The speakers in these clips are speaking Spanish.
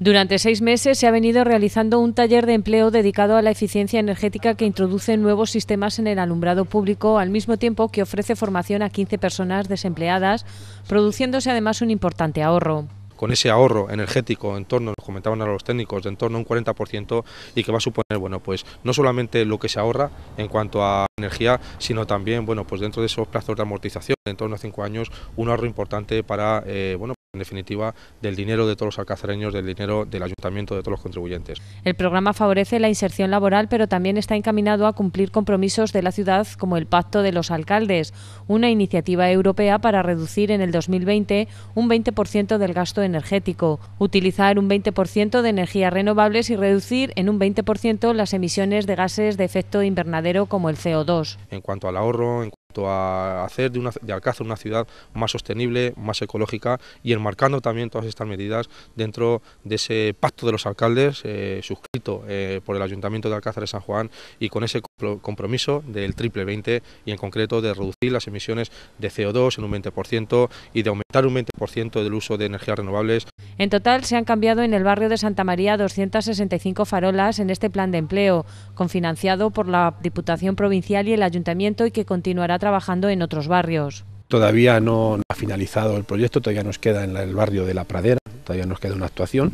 Durante seis meses se ha venido realizando un taller de empleo dedicado a la eficiencia energética que introduce nuevos sistemas en el alumbrado público, al mismo tiempo que ofrece formación a 15 personas desempleadas, produciéndose además un importante ahorro con ese ahorro energético en torno, comentaban a los técnicos, de en torno a un 40% y que va a suponer, bueno, pues no solamente lo que se ahorra en cuanto a energía, sino también, bueno, pues dentro de esos plazos de amortización, en torno a cinco años, un ahorro importante para, eh, en definitiva, del dinero de todos los alcazareños, del dinero del ayuntamiento, de todos los contribuyentes. El programa favorece la inserción laboral, pero también está encaminado a cumplir compromisos de la ciudad como el Pacto de los Alcaldes, una iniciativa europea para reducir en el 2020 un 20% del gasto energético, utilizar un 20% de energías renovables y reducir en un 20% las emisiones de gases de efecto invernadero como el CO2. En cuanto al ahorro, a hacer de, Alcázar una ciudad más sostenible, más ecológica y enmarcando también todas estas medidas dentro de ese pacto de los alcaldes eh, suscrito eh, por el Ayuntamiento de Alcázar de San Juan y con ese compromiso del triple 20 y en concreto de reducir las emisiones de CO2 en un 20% y de aumentar un 20% del uso de energías renovables. En total se han cambiado en el barrio de Santa María 265 farolas en este plan de empleo, confinanciado por la Diputación Provincial y el Ayuntamiento y que continuará trabajando en otros barrios. Todavía no ha finalizado el proyecto, todavía nos queda en el barrio de La Pradera, todavía nos queda una actuación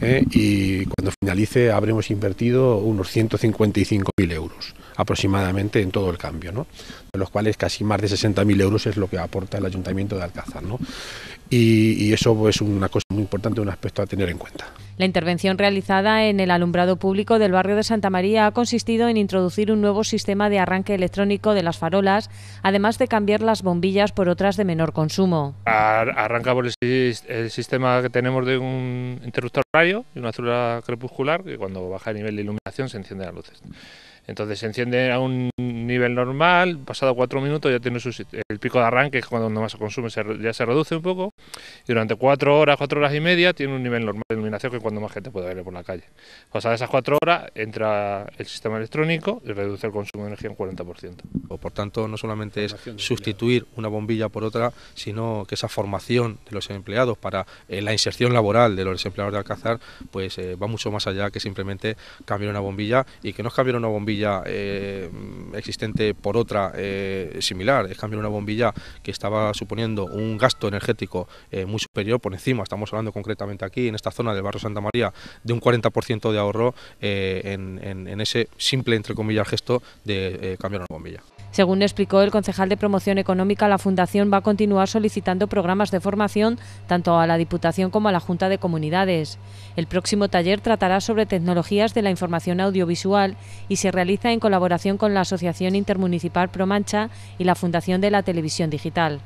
¿eh? y cuando finalice habremos invertido unos 155.000 euros aproximadamente en todo el cambio, ¿no? de los cuales casi más de 60.000 euros es lo que aporta el Ayuntamiento de Alcázar. ¿no? Y, eso pues, es una cosa muy importante, un aspecto a tener en cuenta. La intervención realizada en el alumbrado público del barrio de Santa María ha consistido en introducir un nuevo sistema de arranque electrónico de las farolas, además de cambiar las bombillas por otras de menor consumo. Arranca por el, sistema que tenemos de un interruptor radio y una célula crepuscular que cuando baja el nivel de iluminación se encienden las luces. Entonces se enciende a un nivel normal, pasado cuatro minutos ya tiene su pico de arranque, es cuando más se consume, ya se reduce un poco. Y durante cuatro horas, cuatro horas y media, tiene un nivel normal de iluminación que cuando más gente puede ver por la calle. O de esas cuatro horas, entra el sistema electrónico y reduce el consumo de energía en 40%. por tanto, no solamente es sustituir una bombilla por otra, sino que esa formación de los empleados para eh, la inserción laboral de los empleados de Alcázar, pues eh, va mucho más allá que simplemente cambiar una bombilla y que no es cambiar una bombilla eh, existente por otra similar, es cambiar una bombilla que estaba suponiendo un gasto energético eh, muy superior por encima, estamos hablando concretamente aquí, en esta zona del barrio Santa María, de un 40% de ahorro eh, en, en, ese simple, entre comillas, gesto de eh, cambiar una bombilla. Según explicó el concejal de Promoción Económica, la Fundación va a continuar solicitando programas de formación tanto a la Diputación como a la Junta de Comunidades. El próximo taller tratará sobre tecnologías de la información audiovisual y se realiza en colaboración con la Asociación Intermunicipal Promancha y la Fundación de la Televisión Digital.